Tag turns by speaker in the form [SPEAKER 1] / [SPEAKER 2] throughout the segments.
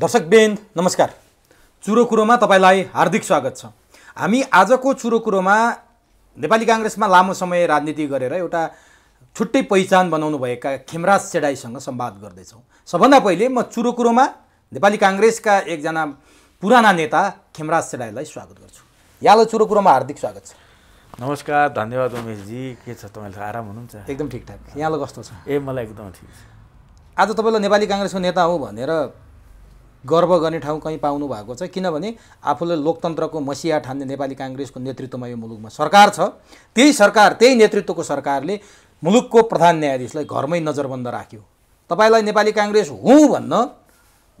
[SPEAKER 1] दर्शकबेन नमस्कार चुरो कुरोमा तपाईँलाई हार्दिक स्वागत छ हामी आजको चुरो कुरोमा नेपाली काङ्ग्रेसमा लामो समय राजनीति गरेर एउटा छुट्टै पहिचान बनाउनुभएका खेमराज सेडाईसँग सम्वाद गर्दैछौँ सबभन्दा पहिले म चुरो कुरोमा नेपाली काङ्ग्रेसका एकजना पुराना नेता खेमराज सेडाईलाई स्वागत गर्छु यहाँलाई चुरो कुरोमा हार्दिक स्वागत
[SPEAKER 2] छ नमस्कार धन्यवाद उमेशजी के छ तपाईँलाई आराम हुनुहुन्छ एकदम ठिकठाक
[SPEAKER 1] यहाँलाई कस्तो छ ए मलाई एकदम ठिक छ आज तपाईँलाई नेपाली काङ्ग्रेसको नेता हो भनेर गर्व गर्ने ठाउँ कहीँ पाउनु भएको छ किनभने आफूले लोकतन्त्रको मसिया ठान्ने नेपाली काङ्ग्रेसको नेतृत्वमा यो मुलुकमा सरकार छ त्यही सरकार त्यही नेतृत्वको सरकारले मुलुकको प्रधान न्यायाधीशलाई घरमै नजरबन्द राख्यो तपाईँलाई नेपाली काङ्ग्रेस हुँ भन्न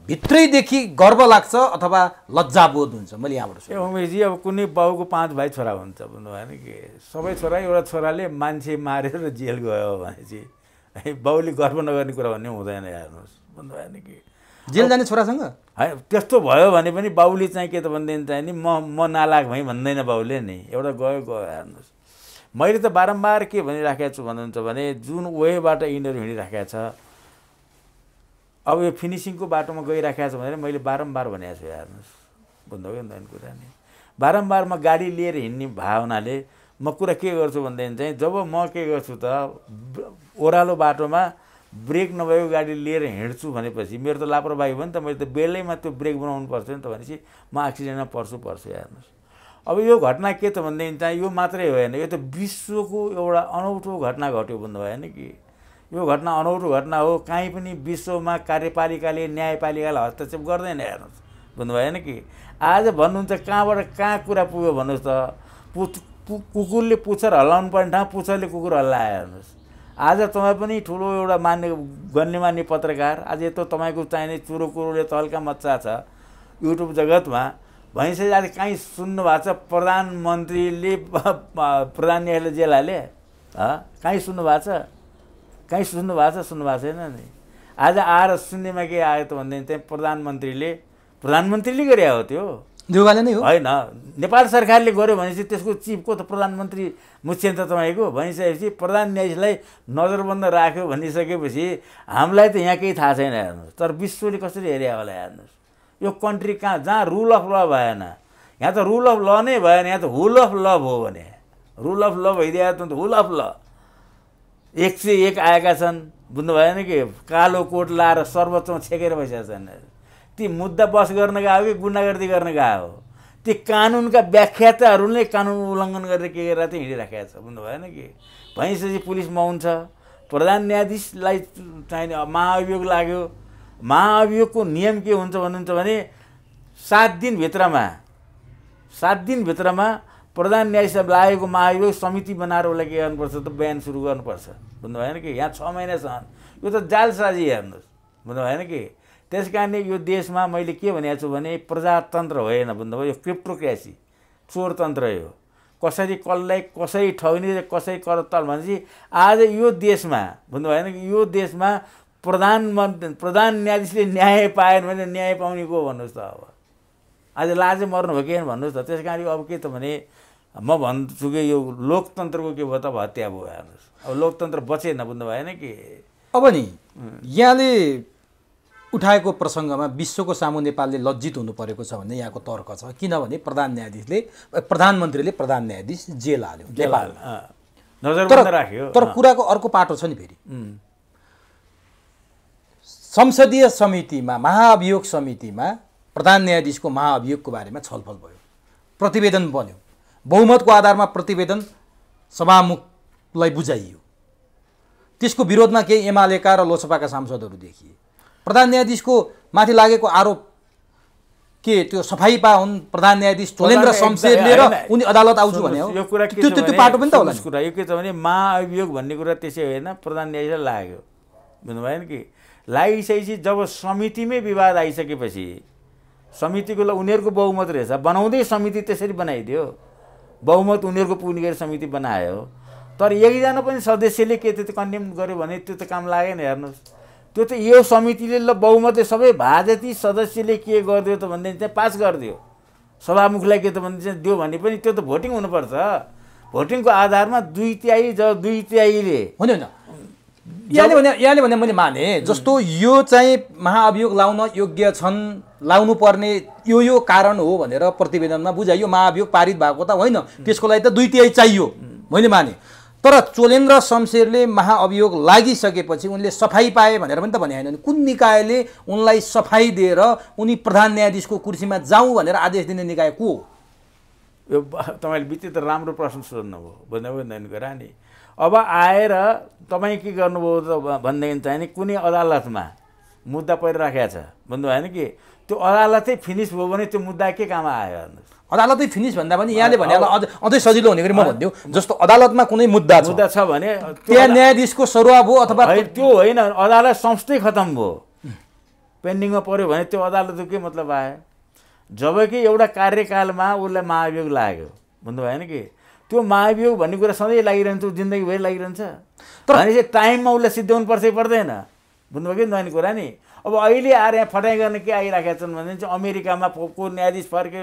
[SPEAKER 1] भित्रैदेखि
[SPEAKER 2] गर्व लाग्छ अथवा लज्जाबोध हुन्छ मैले यहाँबाट ए उमेशजी अब कुनै बाउको पाँच भाइ छोरा हुन्छ भन्नु भएन कि सबै छोरा एउटा छोराले मान्छे मारेर जेल गयो भने भनेपछि बाउले गर्व नगर्ने कुरा भन्ने हुँदैन हेर्नुहोस् भन्नु नि कि जेल जाने छोरासँग है त्यस्तो भयो भने पनि बाउले चाहिँ के त भनिदिनु चाहिँ नि म म नालाग भएँ भन्दैन बाउले नि एउटा गयो गयो हेर्नुहोस् मैले त बारम्बार के भनिराखेको छु भन्नुहुन्छ भने जुन वेबाट यिनीहरू हिँडिराखेको छ अब यो फिनिसिङको बाटोमा गइराखेको छ भनेर मैले बारम्बार भनेको छु हेर्नुहोस् भन्दा नि कुरा नि बारम्बार म गाडी लिएर हिँड्ने भावनाले म कुरा के गर्छु भनेदेखि चाहिँ जब म के गर्छु त ओह्रालो बाटोमा ब्रेक नभएको गाडी लिएर हिँड्छु भनेपछि मेरो त लापरवाही भयो नि त मैले त बेलैमा त्यो ब्रेक बनाउनु पर्थ्यो नि त भनेपछि म एक्सिडेन्टमा पर्छु पर्छु हेर्नुहोस् अब यो घटना के त भनेदेखि चाहिँ यो मात्रै होइन यो त विश्वको एउटा अनौठो घटना घट्यो भन्नु भएन कि यो घटना अनौठो घटना हो काहीँ पनि विश्वमा कार्यपालिकाले न्यायपालिकाले हस्तक्षेप गर्दैन हेर्नुहोस् भन्नु भएन कि आज भन्नुहुन्छ कहाँबाट कहाँ कुरा पुग्यो भन्नुहोस् त कुकुरले पुच्छर हल्लाउनु पर्ने ठाउँ पुच्छरले कुकुर हल्लायो हेर्नुहोस् आज तपाईँ पनि ठुलो एउटा मान्ने गण्यमान्य पत्रकार आज यत्रो तपाईँको चाहिने चुरो कुरोले तल्का मच्चा छ युट्युब जगतमा भैँसे आज कहीँ सुन्नु भएको छ प्रधानमन्त्रीले प्रधान न्यायालय जेलाले कहीँ सुन्नु भएको छ कहीँ सुन्नु भएको छ सुन्नु भएको छैन नि आज आएर सुन्नेमा के आयो त भनेदेखि त्यहाँ प्रधानमन्त्रीले प्रधानमन्त्रीले गरे हो त्यो दुवाले नै हो होइन नेपाल सरकारले गर्यो भनेपछि त्यसको चिफको त प्रधानमन्त्री मुख्य तपाईँको भनिसकेपछि प्रधान न्यायाधीशलाई नजरबन्द राख्यो भनिसकेपछि हामीलाई त यहाँ केही थाहा छैन हेर्नुहोस् तर विश्वले कसरी हेरे होला हेर्नुहोस् यो कन्ट्री कहाँ जहाँ रुल अफ ल भएन यहाँ त रुल अफ ल नै भएन यहाँ त हुल अफ लभ हो भने रुल अफ ल भइदियो त हुल अफ ल एक सय एक आएका छन् बुझ्नु भएन कि कालो कोट लाएर सर्वोच्चमा छेकेर बसेका छन् ती मुद्दा बस गर्न गयो कि गुन्डागर्दी गर्न गयो ती कानुनका व्याख्याताहरूले कानुन उल्लङ्घन गरेर के गरेर चाहिँ हिँडिराखेको छ बुझ्नु भएन कि भइसकेपछि पुलिस मौन छ प्रधान न्यायाधीशलाई चाहिने महाअभियोग लाग्यो महाअभियोगको नियम के हुन्छ भन्नुहुन्छ भने सात दिनभित्रमा सात दिनभित्रमा प्रधान न्यायाधीश लागेको महाभियोग समिति बनाएर उसलाई के गर्नुपर्छ त बयान सुरु गर्नुपर्छ बुझ्नु भएन कि यहाँ छ महिनासम्म यो त जालसाजी हेर्नुहोस् बुझ्नु भएन कि त्यस कारणले यो देशमा मैले के भनेको छु भने प्रजातन्त्र होइन भन्नुभयो यो क्रिप्टोक्रेसी चोरतन्त्र हो कसरी कसलाई कसै ठग्ने र कसै करतल भनेपछि आज यो देशमा भन्नुभयो भने यो देशमा प्रधानमन्त्री प्रधान न्यायाधीशले न्याय पाएन भने न्याय पाउने को भन्नुहोस् त अब आज लाजै मर्नुभयो कि भन्नुहोस् त त्यस कारण अब के त भने म भन्छु कि यो लोकतन्त्रको के भयो त अब हत्या भयो हेर्नुहोस् अब लोकतन्त्र बचेन बुझ्नु भएन कि
[SPEAKER 1] अब नि यहाँले उठाएको प्रसङ्गमा विश्वको सामु नेपालले लज्जित हुनु परेको छ भन्ने यहाँको तर्क छ किनभने प्रधान न्यायाधीशले प्रधानमन्त्रीले प्रधान न्यायाधीश जेल हाल्यो नेपाल
[SPEAKER 2] तर राख्यो तर कुराको
[SPEAKER 1] अर्को पाटो छ नि फेरि संसदीय समितिमा महाअभियोग समितिमा प्रधान न्यायाधीशको महाअभियोगको बारेमा छलफल भयो प्रतिवेदन बन्यो बहुमतको आधारमा प्रतिवेदन सभामुखलाई बुझाइयो त्यसको विरोधमा केही एमालेका र लोकसभाका सांसदहरू देखिए प्रधान न्यायाधीशको माथि लागेको आरोप के त्यो सफाइ पा हुन् प्रधान न्यायाधीश चोलेन्द्र शमशेर लिएर उनी अदालत आउँछु भने यो कुरा त्यो त्यो पाटो पनि त होला
[SPEAKER 2] कुरा यो के छ भने महाअभियोग भन्ने कुरा त्यसै होइन प्रधान न्यायाधीशलाई लाग्यो बुझ्नुभयो भएन कि लागिसकेपछि जब समितिमै विवाद आइसकेपछि समितिको ल उनीहरूको बहुमत रहेछ बनाउँदै समिति त्यसरी बनाइदियो बहुमत उनीहरूको पुग्ने गरी समिति बनायो तर एकजना पनि सदस्यले के त्यो कन्डेम गर्यो भने त्यो त काम लागेन हेर्नुहोस् त्यो त यो समितिले ल बहुमतले सबै भाजती सदस्यले के गरिदियो त भनेदेखि चाहिँ पास गरिदियो सभामुखलाई के त भनेदेखि दियो भने पनि त्यो त भोटिङ हुनुपर्छ भोटिङको आधारमा दुई तिहाई ज दुई तिहाईले होइन होइन
[SPEAKER 1] यहाँले भने यहाँले भने मैले माने जस्तो यो चाहिँ महाअभियोग लाउन योग्य छन् लाउनु पर्ने यो यो कारण हो भनेर प्रतिवेदनमा बुझाइयो महाअभियोग पारित भएको त होइन त्यसको लागि त दुई तिहाई चाहियो मैले माने तर चोलेन्द्र शमशेरले महाअभियोग लागिसकेपछि उनले सफाई पाए भनेर पनि त भने होइन कुन निकायले उनलाई सफाई दिएर
[SPEAKER 2] उनी प्रधान न्यायाधीशको कुर्सीमा जाउँ भनेर आदेश दिने निकाय को यो तपाईँले बित्ति त राम्रो प्रश्न सोध्नुभयो भयो नयन गरा नि अब आएर तपाईँ के गर्नुभयो त भनेदेखि चाहिँ नि कुनै अदालतमा मुद्दा परिराखेको छ भन्नुभयो होइन कि त्यो अदालतै फिनिस भयो भने त्यो मुद्दा के काम आयो हेर्नुहोस् अदालतै फिनिस भन्दा पनि यहाँले भने अझ
[SPEAKER 1] अझै सजिलो हुने गरी म भनिदिउँ जस्तो अदालतमा कुनै मुद्दा मुद्दा छ भने त्यहाँ न्यायाधीशको सरुवा
[SPEAKER 2] हो अथवा त्यो होइन अदालत संस्थै खतम भयो पेन्डिङमा पऱ्यो भने त्यो अदालतको के मतलब आयो जबकि एउटा कार्यकालमा उसलाई महाभियोग लाग्यो भन्नु भएन कि त्यो महाभियोग भन्ने कुरा सधैँ लागिरहन्छ जिन्दगीभरि लागिरहन्छ तर चाहिँ टाइममा उसलाई सिद्ध्याउनु पर्छ पर्दैन बुझ्नुभयो कि नयाँ कुरा नि अब अहिले आएर यहाँ फटाइ गर्न के आइरहेका छन् भने चाहिँ अमेरिकामा को न्यायाधीश फर्के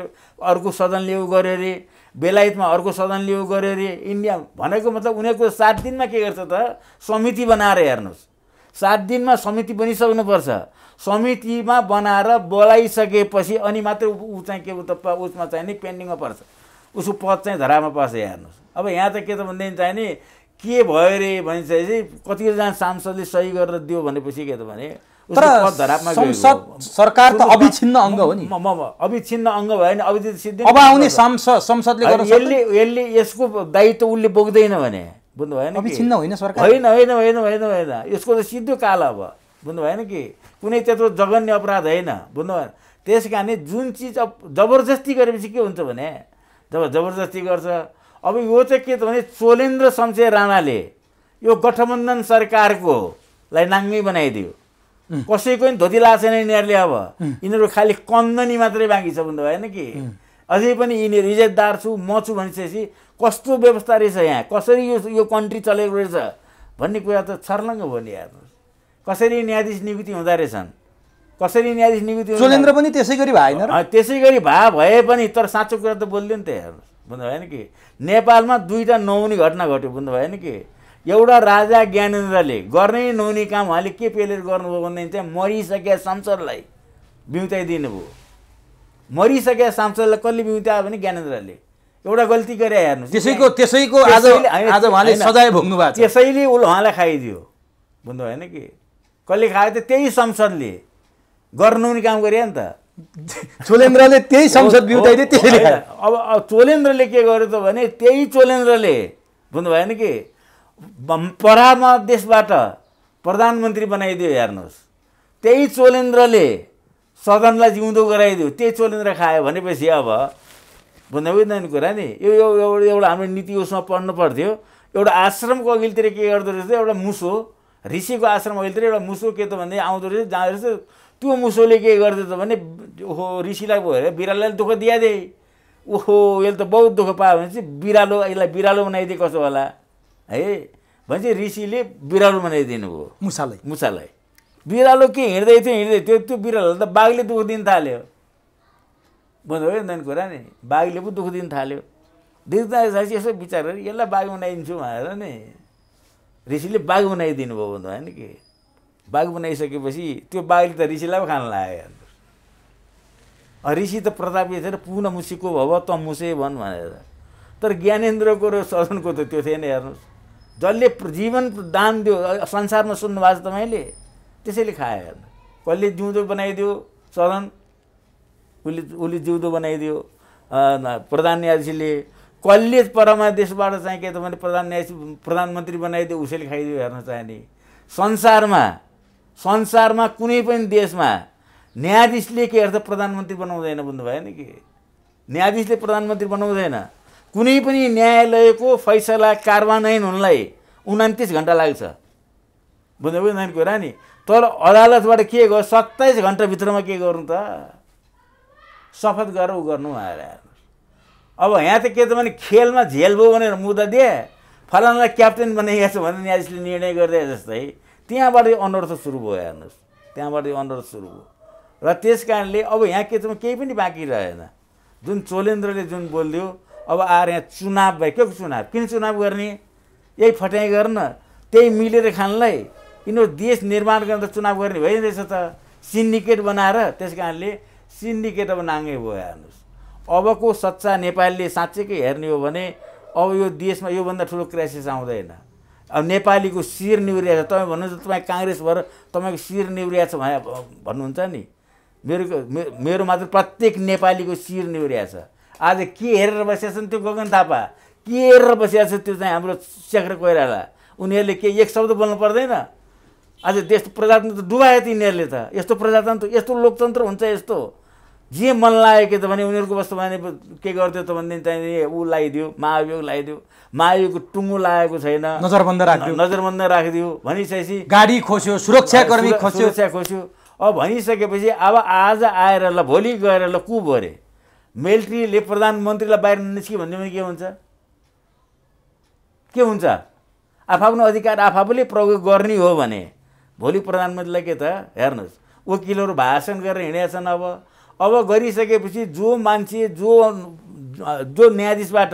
[SPEAKER 2] अर्को सदन लिउ गर्यो अरे बेलायतमा अर्को सदन लिउ गर्यो अरे इन्डिया भनेको मतलब उनीहरूको सात दिनमा के गर्छ त समिति बनाएर हेर्नुहोस् सात दिनमा समिति बनिसक्नुपर्छ समितिमा बनाएर बोलाइसकेपछि अनि मात्रै ऊ चाहिँ के त उसमा चाहिँ नि पेन्डिङमा पर्छ उसको पद चाहिँ धरामा पर्छ हेर्नुहोस् अब यहाँ त के त भनेदेखि चाहिँ नि के भयो अरे चाहिँ कतिजना सांसदले सही गरेर दियो भनेपछि के त भने तर संसद सरकार त अविच्छिन्न अङ्ग हो नि अविच्छिन्न अङ्ग भयो भने अभिजित सिद्धि अब आउने संसदले यसले यसले यसको दायित्व उसले बोक्दैन भने बुझ्नु भएन अविच्छिन्न होइन सरकार होइन होइन होइन होइन होइन यसको त सिद्धो काल अब बुझ्नु भएन कि कुनै त्यत्रो जघन्य अपराध होइन बुझ्नु भएन त्यस कारणले जुन चिज जबरजस्ती गरेपछि के हुन्छ भने जब जबरजस्ती गर्छ अब यो चाहिँ के त भने चोलेन्द्र शमशेर राणाले यो गठबन्धन सरकारको लाई बनाइदियो कसैको पनि धोती लाएको छैन यिनीहरूले अब यिनीहरू खालि कन्दनी मात्रै बाँकी छ भन्दा भएन कि अझै पनि यिनीहरू इज्जतदार छु म छु भनिसकेपछि कस्तो व्यवस्था रहेछ यहाँ कसरी यो यो कन्ट्री चलेको रहेछ भन्ने कुरा त छर्लङ्ग भयो नि हेर्नुहोस् कसरी न्यायाधीश नियुक्ति हुँदो रहेछन् कसरी न्यायाधीश नियुक्ति सोलेन्द्र पनि त्यसै गरी भएन त्यसै गरी भए भए पनि तर साँचो कुरा त बोलिदियो नि त हेर्नुहोस् बुझ्नु भएन कि नेपालमा दुईवटा नहुने घटना घट्यो बुझ्नु भएन कि एउटा राजा ज्ञानेन्द्रले गर्नै नहुने काम उहाँले के पेलेर गर्नुभयो भनेदेखि चाहिँ मरिसके सांसदलाई बिउताइदिनु भयो मरिसके सांसदलाई कसले बिउतायो भने ज्ञानेन्द्रले एउटा गल्ती गरे हेर्नु त्यसैको त्यसैको आज आज उहाँले सजाय भोग्नु भएको त्यसैले उसले उहाँलाई खाइदियो बुझ्नु भएन कि कसले खायो त त्यही संसदले गर्नुहुने काम गरे नि त चोलेन्द्रले त्यही संसद बिउताइदियो त्यसैले अब चोलेन्द्रले के गर्यो त भने त्यही चोलेन्द्रले बुझ्नु भएन कि परामा देशबाट प्रधानमन्त्री बनाइदियो हेर्नुहोस् त्यही चोलेन्द्रले सदनलाई जिउँदो गराइदियो त्यही चोलेन्द्र खायो भनेपछि अब भन्दा बुझ्दैन कुरा नि यो एउटा एउटा हाम्रो नीति उसमा पढ्नु पर्थ्यो एउटा आश्रमको अघिल्तिर के गर्दो रहेछ एउटा मुसो ऋषिको आश्रम अहिलेतिर एउटा मुसो के त भन्दै आउँदो रहेछ जाँदो रहेछ त्यो मुसोले के गर्दैछ त भने ओहो ऋषिलाई भएर बिरालोलाई दुःख दिइदिए ओहो यसले त बहुत दुःख पायो भने चाहिँ बिरालो यसलाई बिरालो बनाइदिए कसो होला है भनेपछि ऋषिले बिरालो बनाइदिनु भयो मुसालाई मुसालाई बिरालो के हिँड्दै थियो हिँड्दै थियो त्यो बिरालोलाई त बाघले दुःख दिन थाल्यो बुझ्नुभयो नि कुरा नि बाघले पो दुःख दिन थाल्यो देख्दाखेरि यसो विचार गरेर यसलाई बाघ बनाइदिन्छु भनेर नि ऋषिले बाघ बनाइदिनु भयो भन्नु नि कि बाघ बनाइसकेपछि त्यो बाघले त ऋषिलाई पो खान लाग्यो ऋषि त प्रतापी थिएन पुनः मुसीको भव त मुसे भन् भनेर तर ज्ञानेन्द्रको र सदनको त त्यो थिएन हेर्नुहोस् जसले जीवन दान दियो संसारमा सुन्नुभएको छ तपाईँले त्यसैले खायो हेर्नु कसले जिउँदो बनाइदियो चलन उसले उसले जिउँदो बनाइदियो प्रधान न्यायाधीशले कसले परमा देशबाट चाहिँ के त भने प्रधान न्यायाधीश प्रधानमन्त्री बनाइदियो उसैले खाइदियो हेर्न चाहने संसारमा संसारमा कुनै पनि देशमा न्यायाधीशले के अर्थ प्रधानमन्त्री बनाउँदैन बुझ्नुभयो नि कि न्यायाधीशले प्रधानमन्त्री बनाउँदैन कुनै पनि न्यायालयको फैसला कार्वान्वयन हुनलाई उनातिस घन्टा लाग्छ बुझ्नुभयो नानी कुरा नि तर अदालतबाट के गयो सत्ताइस घन्टाभित्रमा के गर्नु त शपथ गरेर ऊ गर्नु आएर अब यहाँ त के त भने खेलमा झेल भयो भनेर मुद्दा दिए फलानालाई क्याप्टेन बनाइएको छ भनेर न्यायाधीशले निर्णय गरिदिए जस्तै त्यहाँबाट यो अनुरोध सुरु भयो हेर्नुहोस् त्यहाँबाट यो अनुरोध सुरु भयो र त्यस कारणले अब यहाँ के त केही पनि बाँकी रहेन जुन चोलेन्द्रले जुन बोलिदियो अब आएर यहाँ चुनाव भयो के चुनाव किन चुनाव गर्ने यही फट्याइ गर्न त्यही मिलेर खानलाई यिनीहरू देश निर्माण गर्न त चुनाव गर्ने भइरहेछ रहेछ त सिन्डिकेट बनाएर त्यस कारणले सिन्डिकेट अब नाङ्गे भयो हेर्नुहोस् अबको सच्चा नेपालीले साँच्चैकै हेर्ने हो भने अब यो देशमा योभन्दा ठुलो क्राइसिस आउँदैन अब नेपालीको शिर निहुरिया छ तपाईँ भन्नुहुन्छ तपाईँ काङ्ग्रेस भएर तपाईँको शिर निहुरिया छ भने भन्नुहुन्छ नि मेरो मेरो मात्र प्रत्येक नेपालीको शिर निहुरिया छ आज के हेरेर बसिया छन् त्यो गगन थापा के हेरेर बसिया छ त्यो चाहिँ हाम्रो शेखर कोइराला उनीहरूले के एक शब्द बोल्नु पर्दैन आज देश प्रजातन्त्र डुबायो त यिनीहरूले त यस्तो प्रजातन्त्र यस्तो लोकतन्त्र हुन्छ यस्तो जे मन लाग्यो त भने उनीहरूको वस्तु भने के गर्थ्यो त भनेदेखि चाहिँ ऊ लगाइदियो महाभियोग लगाइदियो महाभियोगको टुङ्गो लागेको छैन नजरबन्द राखिदियो नजरबन्द राखिदियो भनिसकेपछि गाडी खोस्यो सुरक्षाकर्मी खोस्यो सुरक्षा खोस्यो अब भनिसकेपछि अब आज आएर ल भोलि गएर ल कु भरे मिलिट्रीले प्रधानमन्त्रीलाई बाहिर निस्क्यो भन्यो भने के हुन्छ के हुन्छ आफआफ्नो अधिकार आफूले प्रयोग गर्ने हो भने भोलि प्रधानमन्त्रीलाई के त हेर्नुहोस् वकिलहरू भाषण गरेर हिँडेका छन् अब अब गरिसकेपछि जो मान्छे जो जो न्यायाधीशबाट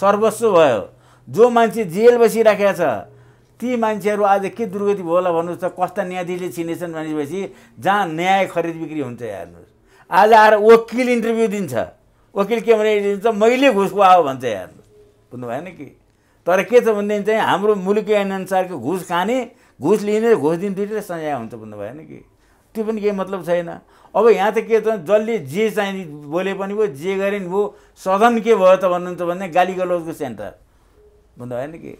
[SPEAKER 2] सर्वस्व भयो जो मान्छे जेल बसिराखेको छ ती मान्छेहरू आज के दुर्गति भयो होला भन्नुहोस् त कस्ता न्यायाधीशले चिनेछन् भनेपछि जहाँ न्याय खरिद बिक्री हुन्छ हेर्नुहोस् आज आएर वकिल इन्टरभ्यू दिन्छ वकिल के भने त मैले घुस पाओ भन्छ यार बुझ्नु भएन कि तर के छ भनेदेखि चाहिँ हाम्रो मुलुकी ऐनअनुसारको घुस खाने घुस लिने घुस दिने दुइटै सजाय हुन्छ बुझ्नु भएन कि त्यो पनि केही मतलब छैन अब यहाँ त के छ जसले जे चाहिँ बोले पनि भयो जे गरे नि भयो सदन के भयो त भन्नुहुन्छ भने गाली गलौजको सेन्टर बुझ्नु भएन कि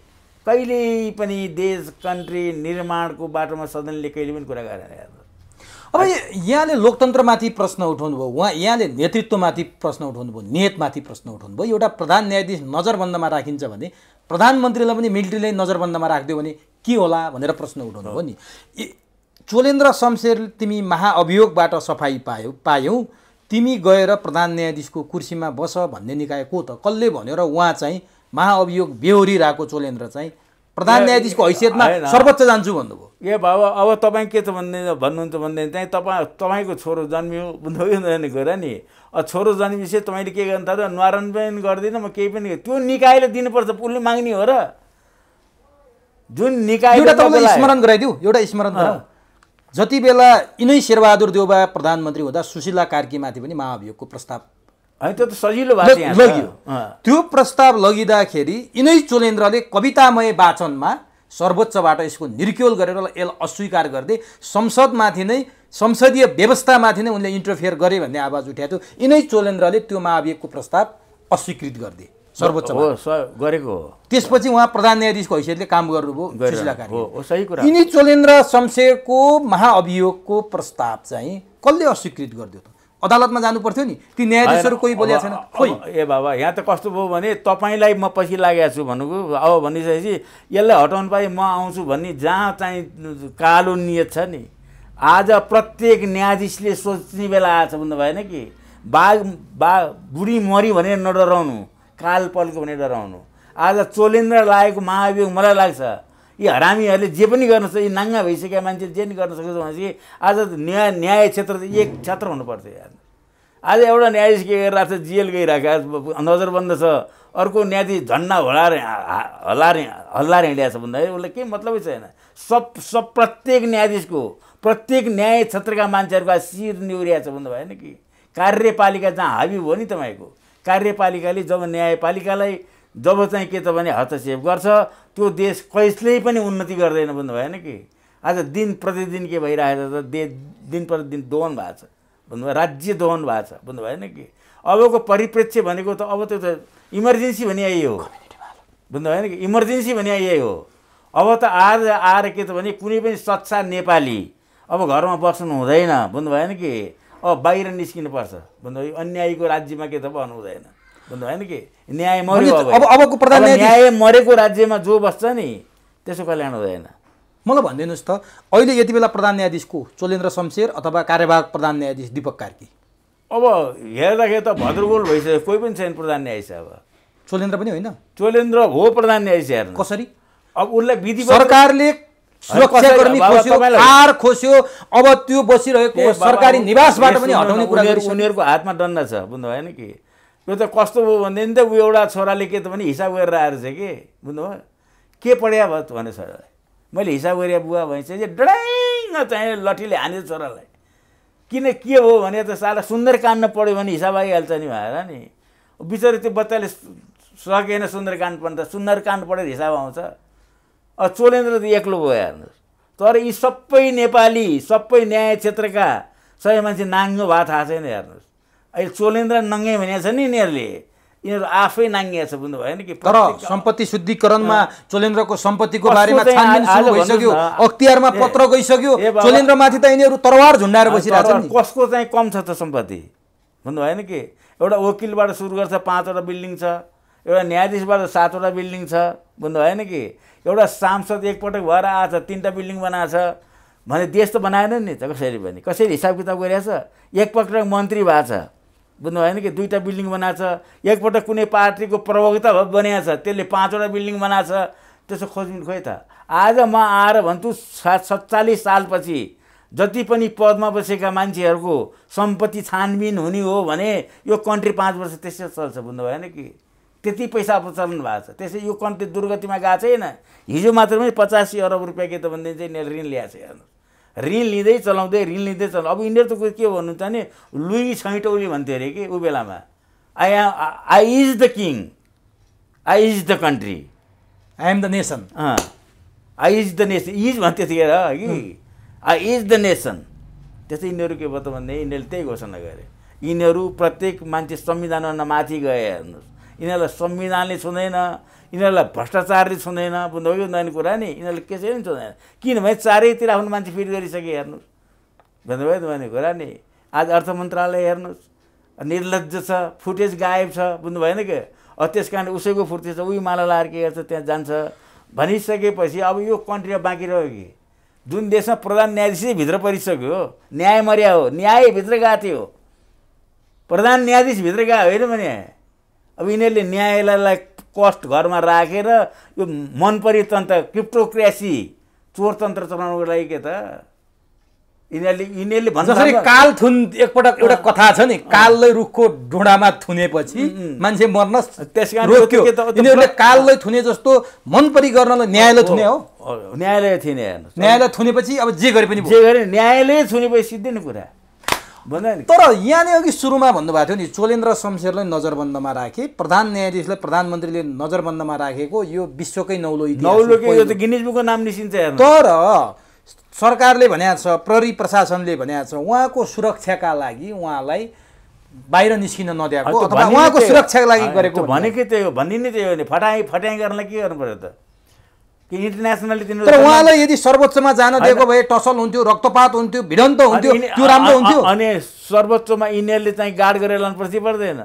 [SPEAKER 2] कहिले पनि देश कन्ट्री निर्माणको बाटोमा सदनले कहिले पनि कुरा गरेन हेर्नु
[SPEAKER 1] अब यहाँले लोकतन्त्रमाथि प्रश्न उठाउनु भयो उहाँ यहाँले नेतृत्वमाथि प्रश्न उठाउनु भयो नियतमाथि प्रश्न उठाउनु भयो एउटा प्रधान न्यायाधीश नजरबन्दमा राखिन्छ भने प्रधानमन्त्रीलाई पनि मिलिट्रीले नजरबन्दमा राखिदियो भने के होला भनेर प्रश्न उठाउनु भयो नि चोलेन्द्र शमशेर तिमी महाअभियोगबाट सफाई पायौ पायौँ तिमी गएर प्रधान न्यायाधीशको कुर्सीमा बस भन्ने निकाय को त कसले र उहाँ चाहिँ
[SPEAKER 2] महाअभियोग बेहोरिरहेको चोलेन्द्र चाहिँ प्रधान न्यायाधीशको हैसियतमा सर्वोच्च जान्छु भन्नुभयो ए बाबा अब तपाईँ के त भन्ने भन्नुहुन्छ भन्दैन त्यहीँ तपाईँ तपाईँको छोरो जन्मियो हुँदैन कुरा नि छोरो जन्मिसे तपाईँले के गर्नु त नवारण पनि गर्दिनँ म केही पनि त्यो निकायले दिनुपर्छ उसले माग्ने हो र जुन निकाय स्मरण गराइदिऊ
[SPEAKER 1] एउटा स्मरण जति बेला यिनै शेरबहादुर देउबा प्रधानमन्त्री हुँदा सुशीला कार्कीमाथि पनि महाभियोगको प्रस्ताव त्यो त सजिलो लगियो त्यो प्रस्ताव लगिँदाखेरि यिनै चोलेन्द्रले कवितामय वाचनमा सर्वोच्चबाट यसको निर्क्योल गरेर यसलाई अस्वीकार गर्दै संसदमाथि नै संसदीय व्यवस्थामाथि नै उनले इन्टरफेयर गरे भन्ने आवाज उठाएको थियो यिनै चोलेन्द्रले त्यो महाभियोगको प्रस्ताव अस्वीकृत गरिदिए सर्वोच्च गरेको हो त्यसपछि उहाँ प्रधान न्यायाधीशको हैसियतले काम गर्नुभयो यिनी चोलेन्द्र शमशेरको महाअभियोगको प्रस्ताव चाहिँ कसले अस्वीकृत गरिदियो त अदालतमा जानु पर्थ्यो नि ती न्यायाधीशहरू कोही बोलेको छैन खोइ
[SPEAKER 2] ए बाबा यहाँ त कस्तो भयो भने तपाईँलाई म पछि लागेको छु भनेको अब भनिसकेपछि यसलाई हटाउनु पाए म आउँछु भन्ने जहाँ चाहिँ कालो नियत छ नि आज प्रत्येक न्यायाधीशले सोच्ने बेला आएछ भन्नु भएन कि बाघ बा बुढी मरि भनेर नडराउनु काल पल्को भनेर डराउनु आज चोलेन्द्र लागेको महाभियोग मलाई लाग्छ यी हरामीहरूले जे पनि गर्न सक्छ यी नाङ्गा भइसकेका मान्छेले जे पनि गर्न सक्छ भनेपछि आज न्याय न्याय क्षेत्र चाहिँ एक क्षेत्र हुनुपर्छ यहाँ आज एउटा न्यायाधीश के गरिरहेको छ जेल गइरहेको बन्द छ अर्को न्यायाधीश झन्ना हलाएर हल्लाएर हल्लाएर हिँडिरहेको छ भन्दाखेरि उसलाई केही मतलबै छैन सब सब प्रत्येक न्यायाधीशको प्रत्येक न्याय क्षेत्रका मान्छेहरूको शिर निहुरिरहेको छ भन्दा भएन कि कार्यपालिका जहाँ हाबी भयो नि तपाईँको कार्यपालिकाले जब न्यायपालिकालाई जब चाहिँ के त भने हस्तक्षेप गर्छ त्यो देश कसले पनि उन्नति गर्दैन भन्नु भएन कि आज दिन प्रतिदिन के भइरहेको छ दे दिन प्रतिदिन दोहन भएको छ भन्नुभयो राज्य दोहन भएको छ भन्नु भएन कि अबको परिप्रेक्ष्य भनेको त अब त्यो त इमर्जेन्सी भने यही हो भन्नु भएन कि इमर्जेन्सी भने यही हो अब त आज आएर के त भने कुनै पनि सच्चा नेपाली अब घरमा बस्नु हुँदैन भन्नु भएन कि अब बाहिर निस्किनुपर्छ भन्नुभयो अन्यायको राज्यमा के त भन्नु हुँदैन भन्नु होइन कि न्याय मर्यो अब अबको प्रधान न्याय मरेको राज्यमा जो बस्छ नि त्यसो कल्याण हुँदैन मलाई भनिदिनुहोस्
[SPEAKER 1] त अहिले यति बेला प्रधान न्यायाधीशको चोलेन्द्र शमशेर अथवा कार्यवाहक प्रधान न्यायाधीश दीपक कार्की
[SPEAKER 2] अब हेर्दाखेरि त भद्रगोल भइसक्यो कोही पनि छैन प्रधान न्यायाधीश अब चोलेन्द्र पनि होइन चोलेन्द्र हो प्रधान न्यायाधीश हेर्नु कसरी अब उसलाई विधि सरकारले सुरक्षाकर्मी खोस्यो कार खोस्यो अब त्यो बसिरहेको सरकारी निवासबाट पनि हटाउने कुरा उनीहरूको हातमा दण्ड छ बुझ्नु भएन कि यो त कस्तो भयो भनेदेखि त ऊ एउटा छोराले के त भने हिसाब गरेर आएर चाहिँ के बुझ्नुभयो के पढ्या भयो भने छोरालाई मैले हिसाब गरे बुवा भने चाहिँ चाहिँ लट्ठीले हाने छोरालाई किन के हो भने त सारा सुन्दर काण्ड पढ्यो भने हिसाब आइहाल्छ नि भएर नि बिचरा त्यो बच्चाले सकेन सुन्दरकाण्ड पढ्नु त सुन्दर सुन्दरकाण्ड पढेर हिसाब आउँछ चोलेन्द्र त एक्लो भयो हेर्नुहोस् तर यी सबै नेपाली सबै न्याय क्षेत्रका सबै मान्छे नाङ्गो भए थाहा छैन हेर्नुहोस् अहिले चोलेन्द्र नङ्गे भनेको छ नि यिनीहरूले यिनीहरू आफै नाङ्गिया छ बुझ्नुभयो नि कि तर
[SPEAKER 1] सम्पत्ति शुद्धिकरणमा चोलेन्द्रको सम्पत्तिको बारेमा छानबिन सुरु भइसक्यो अख्तियारमा पत्र गइसक्यो चोलेन्द्रमाथि त यिनीहरू तरवार झुन्डाएर बसिरहेको छ
[SPEAKER 2] कसको चाहिँ कम छ त सम्पत्ति बुझ्नुभयो नि कि एउटा वकिलबाट सुरु गर्छ पाँचवटा बिल्डिङ छ एउटा न्यायाधीशबाट सातवटा बिल्डिङ छ बुझ्नु भएन कि एउटा सांसद एकपटक भएर आएछ तिनवटा बिल्डिङ बनाएको छ भने देश त बनाएन नि त कसरी भने कसरी हिसाब किताब गरिरहेछ एकपटक मन्त्री भएको छ बुझ्नु भएन कि दुईवटा बिल्डिङ बनाएको छ एकपल्ट कुनै पार्टीको प्रवक्ता भए बनाएको छ त्यसले पाँचवटा बिल्डिङ बनाएको छ त्यसो खोज्नु खोइ त आज म आएर भन्छु सा सत्तालिस सालपछि जति पनि पदमा बसेका मान्छेहरूको सम्पत्ति छानबिन हुने हो भने यो कन्ट्री पाँच वर्ष त्यसै चल्छ बुझ्नु भएन कि त्यति पैसा प्रचलन भएको छ त्यसै यो कन्ट्री दुर्गतिमा गएको छैन हिजो मात्र पनि पचासी अरब रुपियाँ के त भनिदिन्छ ऋण ल्याएको छ हेर्नु ऋण लिँदै चलाउँदै ऋण लिँदै चला अब यिनीहरू त के भन्नु त नि लुई छैटौली भन्थ्यो अरे कि ऊ बेलामा I am I is the king I is the country I am the nation I is the nation is भन्थ्यो थिएर कि आई इज द नेसन त्यस्तै यिनीहरू के भयो त भन्दा यिनीहरूले त्यही घोषणा गरे यिनीहरू प्रत्येक मान्छे संविधानमा माथि गए हेर्नुहोस् यिनीहरूलाई संविधानले छुँदैन यिनीहरूलाई भ्रष्टाचारले छुँदैन बुझ्नुभयो भन्ने कुरा नि यिनीहरूले कसैले पनि छुँदैन किनभने चारैतिर आफ्नो मान्छे फिट गरिसके हेर्नुहोस् भन्नुभयो भन्ने कुरा नि आज अर्थ मन्त्रालय हेर्नुहोस् निर्लज छ फुटेज गायब छ बुझ्नु भएन कि अब त्यस कारण उसैको फुटेज छ उही माला लाएर के गर्छ त्यहाँ जान्छ भनिसकेपछि अब यो कन्ट्रीमा बाँकी रह्यो कि जुन देशमा प्रधान न्यायाधीशै भित्र परिसक्यो न्याय मर्या हो न्यायभित्र गएको थियो प्रधान न्यायाधीशभित्र गएको होइन भने अब यिनीहरूले न्यायालयलाई कस्ट घरमा राखेर यो मनपरी तन्त्र क्रिप्टोक्रेसी चोरतन्त्र चलाउनुको लागि के त यिनीहरूले यिनीहरूले भन्छ कालथुन एकपटक एउटा कथा छ
[SPEAKER 1] नि काललाई रुखको ढुँडामा थुनेपछि मान्छे मर्न त्यस कारण यिनीहरूले काललाई थुने जस्तो मनपरी गर्नलाई न्यायालय थुने हो न्यायालय थिएन न्यायालय थुनेपछि अब जे गरे पनि जे गरे न्यायालय थुनेपछि सिद्धि कुरा तर यहाँ नै अघि सुरुमा भन्नुभएको थियो नि चोलेन्द्र शमशेरलाई नजरबन्दमा राखे प्रधान न्यायाधीशलाई प्रधानमन्त्रीले नजरबन्दमा राखेको यो विश्वकै नौलो नौलो नाम निस्किन्छ तर सरकारले भनेको छ प्रहरी प्रशासनले भनेको छ उहाँको सुरक्षाका लागि उहाँलाई
[SPEAKER 2] बाहिर निस्किन नदिएको अथवा उहाँको सुरक्षाको लागि गरेको भनेकै त्यही हो त्यो फटाई त्यही हो नि फटाइ फटाइ गर्नलाई के गर्नु पर्यो त कि तर उहाँलाई
[SPEAKER 1] यदि सर्वोच्चमा जान दिएको
[SPEAKER 2] भए टसल हुन्थ्यो रक्तपात हुन्थ्यो भिडन्त हुन्थ्यो त्यो राम्रो हुन्थ्यो अनि सर्वोच्चमा यिनीहरूले चाहिँ गार्ड गरेर लानुपर्छ पर्दैन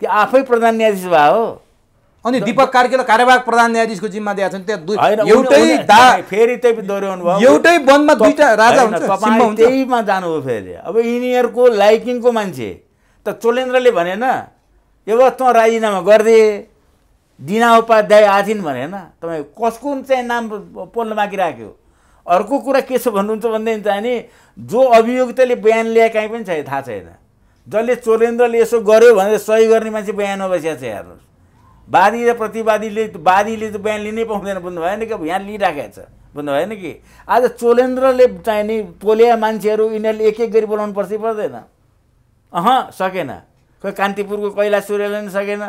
[SPEAKER 2] त्यो आफै प्रधान न्यायाधीश भए हो
[SPEAKER 1] अनि दीपक कार्कीले कार्यवाहक प्रधान न्यायाधीशको जिम्मा दिएको
[SPEAKER 2] छ एउटै वनमा दुईटा राजा हुन्छ त्यहीमा जानुभयो फेरि अब यिनीहरूको लाइकिङको मान्छे त चोलेन्द्रले भनेन यो त राजीनामा गरिदिए दिना उपाध्याय आधीन भने होइन तपाईँ कसको चाहिँ नाम पोल्न बाँकी राख्यो अर्को कुरा के छ भन्नुहुन्छ भनेदेखि चाहिँ नि जो अभियुक्तले बयान ल्याए काहीँ पनि छैन थाहा छैन जसले चोरेन्द्रले यसो गर्यो भनेर सही गर्ने मान्छे बयान अवस्या छ हेर्नुहोस् वादी र प्रतिवादीले वादीले त बयान लिनै पाउँदैन बुझ्नु भएन कि अब यहाँ लिइराखेको छ बुझ्नु भएन कि आज चोलेन्द्रले चाहिँ नि पोल्या मान्छेहरू यिनीहरूले एक एक गरी बोलाउनु पर्छ पर्दैन अह सकेन खोइ कान्तिपुरको कैलाश सूर्यले पनि सकेन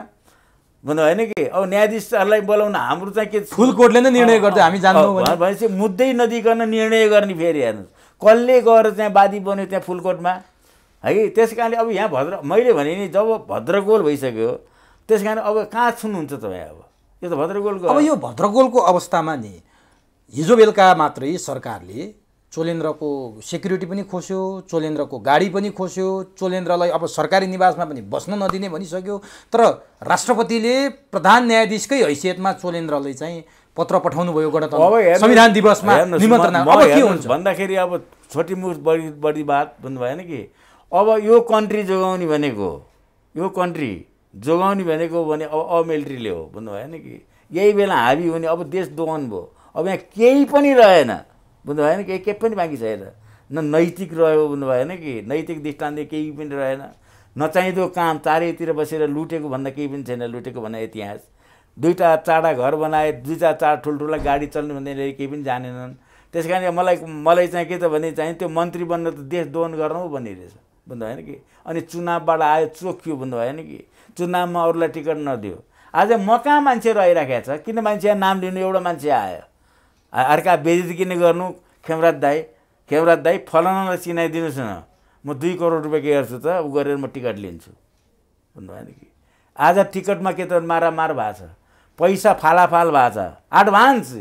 [SPEAKER 2] भन्दा होइन कि अब न्यायाधीशहरूलाई बोलाउन हाम्रो चाहिँ के फुल कोर्टले नै निर्णय गर्छ हामी जान्छौँ भनेपछि मुद्दै नदिकन निर्णय गर्ने फेरि हेर्नुहोस् कसले गएर चाहिँ वादी बन्यो त्यहाँ फुलकोटमा है त्यस कारणले अब यहाँ भद्र मैले भने नि जब भद्रगोल भइसक्यो त्यस कारण अब कहाँ छुनुहुन्छ तपाईँ अब यो त भद्रगोलको अब यो भद्रगोलको अवस्थामा नि हिजो बेलुका मात्रै
[SPEAKER 1] सरकारले चोलेन्द्रको सेक्युरिटी पनि खोस्यो चोलेन्द्रको गाडी पनि खोस्यो चोलेन्द्रलाई अब सरकारी निवासमा पनि बस्न नदिने भनिसक्यो तर राष्ट्रपतिले प्रधान
[SPEAKER 2] न्यायाधीशकै हैसियतमा चोलेन्द्रलाई चाहिँ
[SPEAKER 1] पत्र पठाउनुभयो गणतन्त्र संविधान दिवसमा निमन्त्रणा अब के हुन्छ
[SPEAKER 2] भन्दाखेरि अब छोटी मुख बढी बढी बात भन्नु भएन कि अब यो कन्ट्री जोगाउने भनेको यो कन्ट्री जोगाउने भनेको भने अब अमिलिट्रीले हो भन्नु भएन कि यही बेला हाबी हुने अब देश दोहन भयो अब यहाँ केही पनि रहेन बुझ्नु भएन केही के पनि बाँकी छैन न नैतिक रह्यो बुझ्नु भएन कि नैतिक दृष्टान्त केही पनि रहेन नचाहिँदो काम चारैतिर बसेर लुटेको भन्दा केही पनि छैन लुटेको भन्दा इतिहास दुईवटा चारवटा घर बनाए दुईवटा चार ठुल्ठुला गाडी चल्नु भन्दै केही पनि जानेनन् त्यस कारण मलाई मलाई चाहिँ के त भने चाहिँ त्यो मन्त्री बन्न त देश दोहन गर्नु भन्ने रहेछ बुझ्नु भएन कि अनि चुनावबाट आयो चोखियो बुझ्नु भएन कि चुनावमा अरूलाई टिकट नदियो आज म कहाँ मान्छे रहिराखेको छ किन मान्छे नाम लिनु एउटा मान्छे आयो अर्का बेजित किन गर्नु खेमराज दाई खेमराज दाई फलानालाई चिनाइदिनुहोस् न म दुई करोड रुपियाँ के गर्छु त ऊ गरेर म टिकट लिन्छु भन्नुभएदेखि आज टिकटमा के त मारामार भएको छ पैसा फालाफाल भएको छ एडभान्स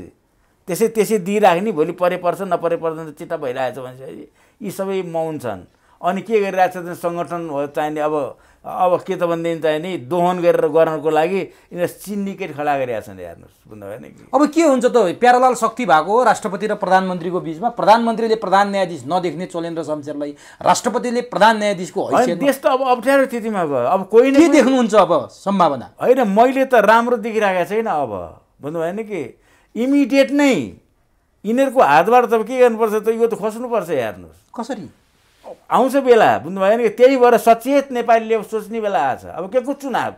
[SPEAKER 2] त्यसै त्यसै दिइराख्ने भोलि परे पर्छ नपरे पर्छ भइरहेको भइरहेछ भनेपछि यी सबै मौन छन् अनि के गरिरहेको छ भने सङ्गठन चाहिने अब अब के त भनेदेखि चाहिँ नि दोहन गरेर गर्नको लागि यिनीहरू सिन्डिकेट खडा गरिरहेको छन् हेर्नुहोस् नि कि अब के हुन्छ त प्यारालाल शक्ति भएको राष्ट्रपति र प्रधानमन्त्रीको
[SPEAKER 1] बिचमा प्रधानमन्त्रीले प्रधान न्यायाधीश नदेख्ने चोलेन्द्र शमशेरलाई राष्ट्रपतिले प्रधान न्यायाधीशको
[SPEAKER 2] देश त अब अप्ठ्यारो स्थितिमा भयो अब कोही नै देख्नुहुन्छ अब सम्भावना होइन मैले त राम्रो देखिरहेको छैन अब बुझ्नुभयो नि कि इमिडिएट नै यिनीहरूको हातबाट त के गर्नुपर्छ त यो त खोज्नुपर्छ हेर्नुहोस् कसरी आउँछ बेला बुझ्नुभयो नि त्यही भएर सचेत नेपालीले सोच्ने बेला आएछ अब के को चुनाव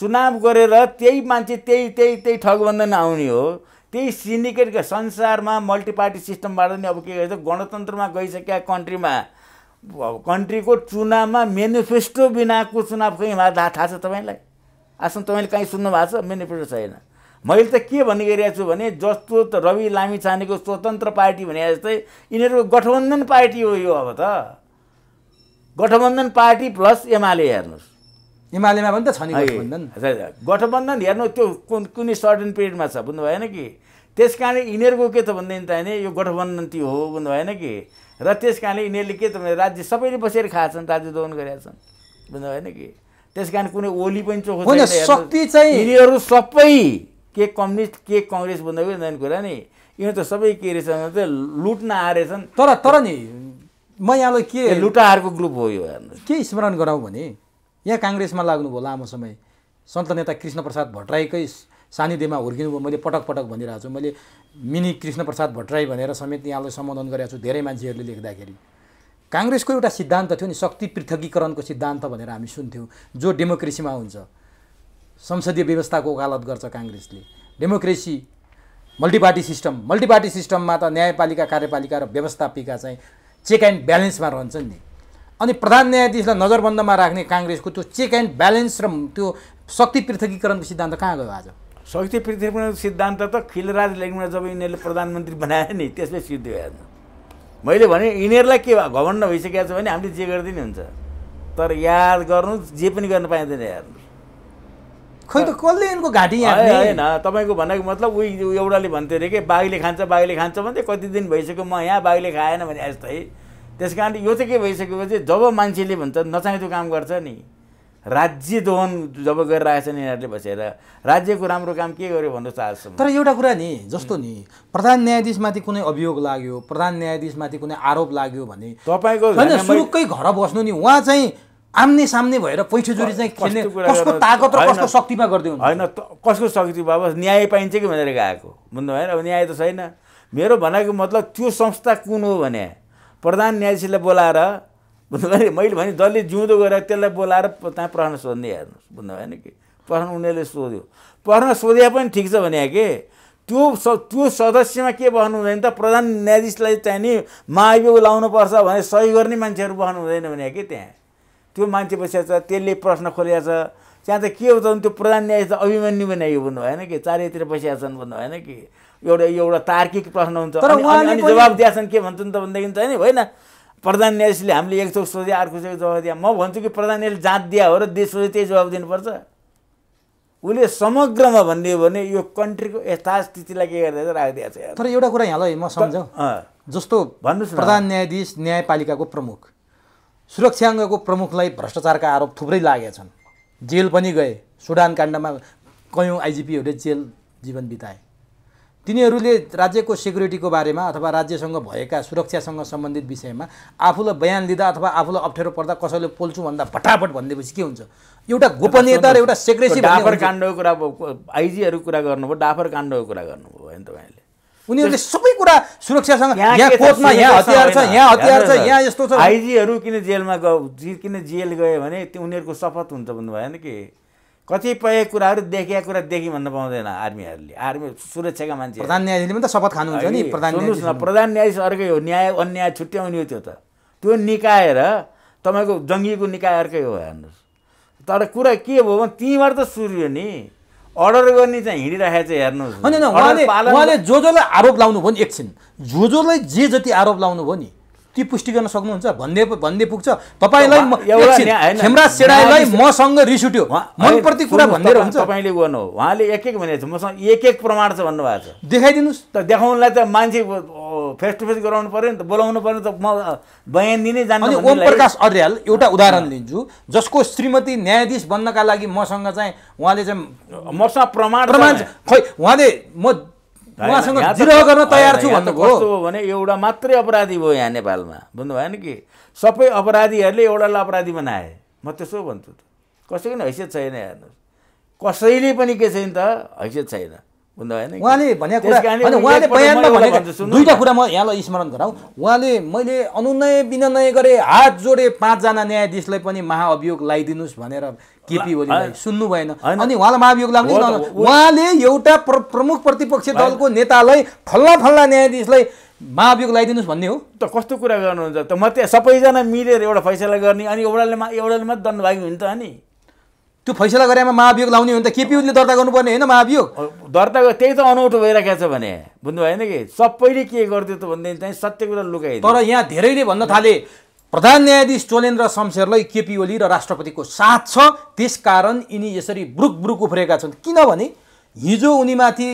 [SPEAKER 2] चुनाव गरेर त्यही मान्छे त्यही त्यही त्यही ठगबन्धन आउने हो त्यही सिन्डिकेटको संसारमा मल्टिपार्टी सिस्टमबाट नि अब के गर्छ गणतन्त्रमा गइसकेका कन्ट्रीमा कन्ट्रीको चुनावमा मेनिफेस्टो बिनाको चुनाव खै मलाई थाहा छ तपाईँलाई आजसम्म तपाईँले कहीँ सुन्नु भएको छ मेनिफेस्टो छैन मैले त के भन्ने गरिरहेको छु भने जस्तो त रवि लामिछानेको स्वतन्त्र पार्टी भने जस्तै यिनीहरूको गठबन्धन पार्टी हो यो अब त गठबन्धन पार्टी प्लस एमाले हेर्नुहोस् एमालेमा पनि त छ नि गठबन्धन गठबन्धन हेर्नु त्यो कुन कुनै सर्टेन पिरियडमा छ बुझ्नु भएन कि त्यस कारणले यिनीहरूको के त भनेदेखि त होइन यो गठबन्धन त्यो हो बुझ्नु भएन कि र त्यस कारणले यिनीहरूले के त भने राज्य सबैले बसेर छन् राज्य दोहन गरेका छन् बुझ्नु भएन कि त्यस कारण कुनै ओली पनि चोखो शक्ति चाहिँ यिनीहरू सबै के कम्युनिस्ट के कङ्ग्रेस भन्दाखेरि पनि कुरा नि यिनीहरू त सबै के रहेछ लुट्न आएछन् तर तर नि म यहाँलाई के लुटाहरूको ग्रुप हो यो हेर्नु के
[SPEAKER 1] स्मरण गराउँ भने यहाँ काङ्ग्रेसमा लाग्नुभयो लामो समय सन्त नेता कृष्ण प्रसाद भट्टराईकै सानिध्यमा हुर्किनुभयो मैले पटक पटक भनिरहेको छु मैले मिनी कृष्ण प्रसाद भट्टराई भनेर समेत यहाँलाई सम्बोधन गरेको छु धेरै मान्छेहरूले लेख्दाखेरि काङ्ग्रेसको एउटा सिद्धान्त थियो नि शक्ति पृथकीकरणको सिद्धान्त भनेर हामी सुन्थ्यौँ जो डेमोक्रेसीमा हुन्छ संसदीय व्यवस्थाको ओकालत गर्छ काङ्ग्रेसले डेमोक्रेसी मल्टिपार्टी सिस्टम मल्टिपार्टी सिस्टममा त न्यायपालिका कार्यपालिका र व्यवस्थापिका चाहिँ चेक एन्ड ब्यालेन्समा रहन्छन् नि अनि प्रधान न्यायाधीशलाई नजरबन्दमा राख्ने काङ्ग्रेसको त्यो चेक एन्ड ब्यालेन्स र त्यो शक्ति पृथकीकरणको सिद्धान्त कहाँ गयो आज
[SPEAKER 2] शक्ति पृथकीकरणको सिद्धान्त त खिलराज लेग्न जब यिनीहरूले प्रधानमन्त्री बनाए नि त्यसले सिद्ध आज मैले भने यिनीहरूलाई के घमण्ड भइसकेको छ भने हामीले जे गरिदिने हुन्छ तर याद गर्नु जे पनि गर्न पाइँदैन यार खै
[SPEAKER 1] त कसले यिनको घाँटी होइन
[SPEAKER 2] तपाईँको भनेको मतलब उही एउटाले भन्थ्यो अरे कि बाघले खान्छ बाघले खान्छ भन्थे कति दिन भइसक्यो म यहाँ बाघले खाएन भने यस्तै त्यस कारण यो चाहिँ के भइसकेपछि जब मान्छेले भन्छ नचाहिँदो काम गर्छ नि राज्य दोहन जब गरिरहेको छ नि यिनीहरूले बसेर राज्यको राम्रो काम के गर्यो भन्नु आजसम्म
[SPEAKER 1] तर एउटा कुरा नि जस्तो नि प्रधान न्यायाधीशमाथि कुनै अभियोग लाग्यो प्रधान न्यायाधीशमाथि कुनै आरोप लाग्यो भने तपाईँको सुरुक्कै घर बस्नु नि उहाँ चाहिँ
[SPEAKER 2] आम्ने सामने भएर जोडी चाहिँ खेल्ने कसको ताकत र कसको शक्तिमा गरिदिउँ होइन कसको शक्ति बाबा न्याय पाइन्छ कि भनेर गएको बुझ्नु भएन अब न्याय त छैन मेरो भनेको मतलब त्यो संस्था कुन हो भने प्रधान न्यायाधीशलाई बोलाएर बुझ्नु भयो मैले भने जसले जिउँदो गएर त्यसलाई बोलाएर त्यहाँ प्रश्न सोध्ने हेर्नुहोस् बुझ्नु भएन कि प्रश्न उनीहरूले सोध्यो प्रश्न सोधे पनि ठिक छ भने के त्यो स त्यो सदस्यमा के बस्नु हुँदैन त प्रधान न्यायाधीशलाई चाहिँ नि महाभियोग लाउनुपर्छ भने सही गर्ने मान्छेहरू बस्नु हुँदैन भने के त्यहाँ त्यो मान्छे बसिरहेको छ त्यसले प्रश्न खोलेको छ त्यहाँ त के हो त त्यो प्रधान न्यायाधीश त अभिमन्यु बनाइयो भन्नु भएन कि चारैतिर बसिया छन् भन्नु भएन कि एउटा एउटा तार्किक प्रश्न हुन्छ अनि जवाब दिएछन् के भन्छन् त भनेदेखि त होइन होइन प्रधान न्यायाधीशले हामीले एक चोक सोध्या अर्को चोक जवाब दिया म भन्छु कि प्रधान न्यायाधीश जाँच दिया हो र देशले त्यही जवाब दिनुपर्छ उसले समग्रमा भनिदियो भने यो कन्ट्रीको यथास्थितिलाई के गरिदिएछ राखिदिएको छ तर
[SPEAKER 1] एउटा कुरा यहाँलाई म सम्झौँ जस्तो भन्नुहोस् प्रधान न्यायाधीश न्यायपालिकाको प्रमुख सुरक्षाङ्गको प्रमुखलाई भ्रष्टाचारका आरोप थुप्रै लागेका छन् जेल पनि गए सुडान काण्डमा कयौँ आइजिपीहरूले जेल जीवन बिताए तिनीहरूले राज्यको सेक्युरिटीको बारेमा अथवा राज्यसँग भएका सुरक्षासँग सम्बन्धित विषयमा आफूलाई बयान लिँदा अथवा आफूलाई अप्ठ्यारो पर्दा कसैले पोल्छु
[SPEAKER 2] भन्दा फटाफट भनिदिएपछि के हुन्छ एउटा गोपनीयता र एउटा सेक्रेसी डाफर काण्डको कुरा आइजीहरू कुरा गर्नुभयो डाफर काण्डको कुरा गर्नुभयो होइन तपाईँले उनीहरूले सबै कुरा
[SPEAKER 1] सुरक्षासँग यहाँ कोर्टमा यहाँ हतियार छ यहाँ हतियार छ यहाँ यस्तो छ आइजीहरू
[SPEAKER 2] किन जेलमा गयो किन जेल गयो भने त्यो उनीहरूको शपथ हुन्छ भन्नु भएन कि कतिपय कुराहरू देखेका कुरा देखि भन्न पाउँदैन आर्मीहरूले आर्मी सुरक्षाका मान्छे प्रधान न्यायाधीशले पनि त शपथ खानुहुन्छ नि प्रधान प्रधान न्यायाधीश अर्कै हो न्याय अन्याय छुट्याउने हो त्यो त त्यो निकाय र तपाईँको जङ्गीको निकाय अर्कै हो हेर्नुहोस् तर कुरा के भयो भने त्यहीँबाट त सुरु हो नि अर्डर गर्ने चाहिँ हिँडिरहेको छ हेर्नुहोस् होइन उहाँले उहाँले
[SPEAKER 1] जो जोलाई आरोप लाउनु भयो नि एकछिन जो जोलाई जे जति आरोप लाउनु भयो नि ती पुष्टि गर्न सक्नुहुन्छ भन्दै भन्दै पुग्छ तपाईँलाई खेमराज सेडाईलाई
[SPEAKER 2] मसँग रिस उठ्यो मनप्रति कुरा भन्दै हुन्छ तपाईँले गर्नु उहाँले एक एक भनेको छ मसँग एक एक प्रमाण छ भन्नुभएको छ देखाइदिनुहोस् त देखाउनलाई त मान्छे फेस टु फेस गराउनु पऱ्यो नि त बोलाउनु पऱ्यो त म बयान दिनै जानु अनि ओम प्रकाश अर्याल एउटा उदाहरण
[SPEAKER 1] लिन्छु जसको श्रीमती न्यायाधीश बन्नका लागि मसँग चाहिँ उहाँले चाहिँ मसँग प्रमाण प्रमाण
[SPEAKER 2] खै उहाँले म
[SPEAKER 1] गर्न तयार छु कस्तो
[SPEAKER 2] हो भने एउटा मात्रै अपराधी भयो यहाँ नेपालमा बुझ्नु भएन कि सबै अपराधीहरूले एउटालाई अपराधी बनाए म त्यसो भन्छु कसैको पनि हैसियत छैन हेर्नुहोस् कसैले पनि के छैन त हैसियत छैन उहाँले भने कुरा उहाँले बयानमा भनेको दुईवटा कुरा म यहाँलाई
[SPEAKER 1] स्मरण गराउँ उहाँले मैले अनुनय विनय गरेँ हात जोडे पाँचजना न्यायाधीशलाई पनि महाअभियोग लगाइदिनुहोस् भनेर केपी ओलीलाई सुन्नु भएन अनि उहाँलाई महाभियोग लाग्नु उहाँले
[SPEAKER 2] एउटा प्रमुख प्रतिपक्ष दलको नेतालाई फल्ला फल्ला न्यायाधीशलाई महाभियोग लगाइदिनुहोस् भन्ने हो त कस्तो कुरा गर्नुहुन्छ त म त्यहाँ सबैजना मिलेर एउटा फैसला गर्ने अनि एउटाले एउटाले मात्र दण्डभागी हुन्छ नि त्यो फैसला गरेमा महाभियोग लाउने हो भने त केपी दर्ता गर्नुपर्ने होइन महाभियोग दर्ता त्यही त अनौठो भइरहेको छ भने बुझ्नु भएन कि सबैले के गरिदियो त भनेदेखि चाहिँ सत्य कुरा लुकाइ तर यहाँ धेरैले भन्न थाले प्रधान न्यायाधीश चोलेन्द्र शमशेरलाई केपी
[SPEAKER 1] ओली र राष्ट्रपतिको साथ छ त्यसकारण यिनी यसरी ब्रुक ब्रुक उफ्रेका छन् किनभने हिजो उनीमाथि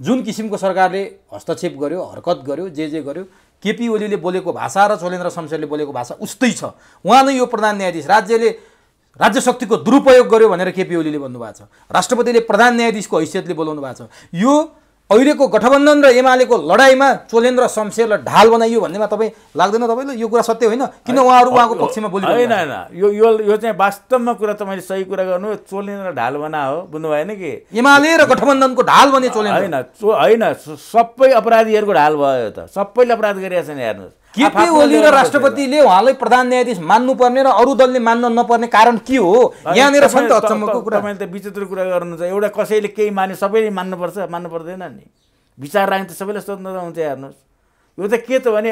[SPEAKER 1] जुन किसिमको सरकारले हस्तक्षेप गर्यो हरकत गर्यो जे जे गर्यो केपी ओलीले बोलेको भाषा र चोलेन्द्र शमशेरले बोलेको भाषा उस्तै छ उहाँ नै यो प्रधान न्यायाधीश राज्यले राज्य शक्तिको दुरुपयोग गर्यो भनेर केपी ओलीले भन्नुभएको छ राष्ट्रपतिले प्रधान न्यायाधीशको हैसियतले बोलाउनु भएको छ यो अहिलेको गठबन्धन र एमालेको लडाइँमा चोलेन्द्र शमशेरलाई ढाल बनाइयो
[SPEAKER 2] भन्नेमा तपाईँ लाग्दैन
[SPEAKER 1] तपाईँले यो कुरा सत्य होइन किन उहाँहरू उहाँको पक्षमा बोल्नु होइन होइन
[SPEAKER 2] यो यो चाहिँ वास्तवमा कुरा तपाईँले सही कुरा गर्नु चोलेन्द्र ढाल बना हो बुझ्नु भएन कि एमाले र गठबन्धनको ढाल बने चोलेन्द्र होइन होइन सबै अपराधीहरूको ढाल भयो त सबैले अपराध नि हेर्नुहोस् केपी ओली र राष्ट्रपतिले उहाँलाई प्रधान न्यायाधीश मान्नुपर्ने र अरू दलले मान्न
[SPEAKER 1] नपर्ने कारण के हो यहाँनिर छ नि त अचम्मको कुरा मैले
[SPEAKER 2] त विचित्र कुरा गर्नुहुन्छ एउटा कसैले केही माने सबैले मान्नुपर्छ मान्नु पर्दैन नि विचार राख्ने त सबैले स्वतन्त्र हुन्छ हेर्नुहोस् यो त के त भने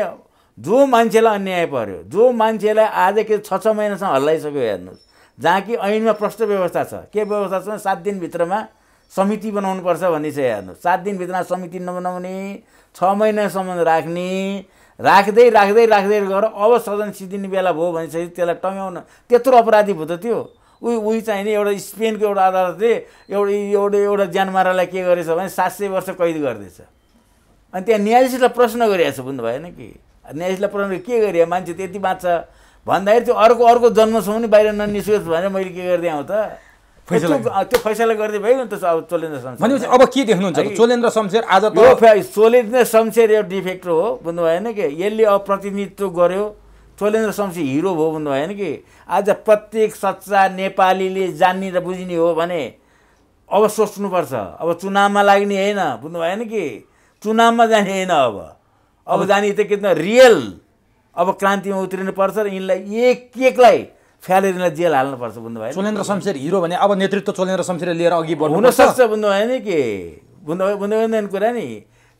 [SPEAKER 2] जो मान्छेलाई अन्याय पऱ्यो जो मान्छेलाई आज के छ छ महिनासम्म हल्लाइसक्यो हेर्नुहोस् जहाँ कि ऐनमा प्रष्ट व्यवस्था छ के व्यवस्था छ सात दिनभित्रमा समिति बनाउनुपर्छ भन्ने चाहिँ हेर्नुहोस् सात दिनभित्रमा समिति नबनाउने छ महिनासम्म राख्ने राख्दै राख्दै राख्दै गएर अब सदन सिद्धिने बेला भयो भनेपछि त्यसलाई टङ्ग्याउन त्यत्रो अपराधी भयो त त्यो उही उही चाहिने एउटा स्पेनको एउटा अदालतले एउटा एउटा एउटा ज्यानमारालाई के गरेछ भने सात सय वर्ष कैद गरिदिएछ अनि त्यहाँ न्यायाधीशलाई प्रश्न गरिरहेको छ बुझ्नु भएन कि न्यायाधीशलाई प्रश्न के गरे मान्छे त्यति बाँच्छ भन्दाखेरि त्यो अर्को अर्को जन्मसम्म पनि बाहिर ननिस्कियोस् भनेर मैले के गरिदिएँ त फैसला त्यो फैसला गरिदियो भयो नि त अब चोलेन्द्र शमशेर भनेपछि अब के देख्नुहुन्छ चोलेन्द्र शमशेर आज त चोलेन्द्र शमशेर एउटा डिफेक्टर हो बुझ्नु भएन कि यसले अब प्रतिनिधित्व गर्यो चोलेन्द्र शमशेर हिरो भयो बुझ्नु भएन कि आज प्रत्येक सच्चा नेपालीले जान्ने र बुझ्ने हो भने अब सोच्नुपर्छ अब चुनावमा लाग्ने होइन बुझ्नु भएन कि चुनावमा जाने होइन अब अब जाने त के रियल अब क्रान्तिमा उत्रिनु पर्छ र यिनलाई एक एकलाई फ्यालेरीलाई जेल हाल्नुपर्छ बुझ्नुभयो चोलेन्द्र शमशेर हिरो भने अब नेतृत्व चोलेन्द्र शमशेर लिएर अघि बढ्नु हुनसक्छ बुझ्नुभयो नि के बुझ्नुभयो बुझ्नुभयो कुरा नि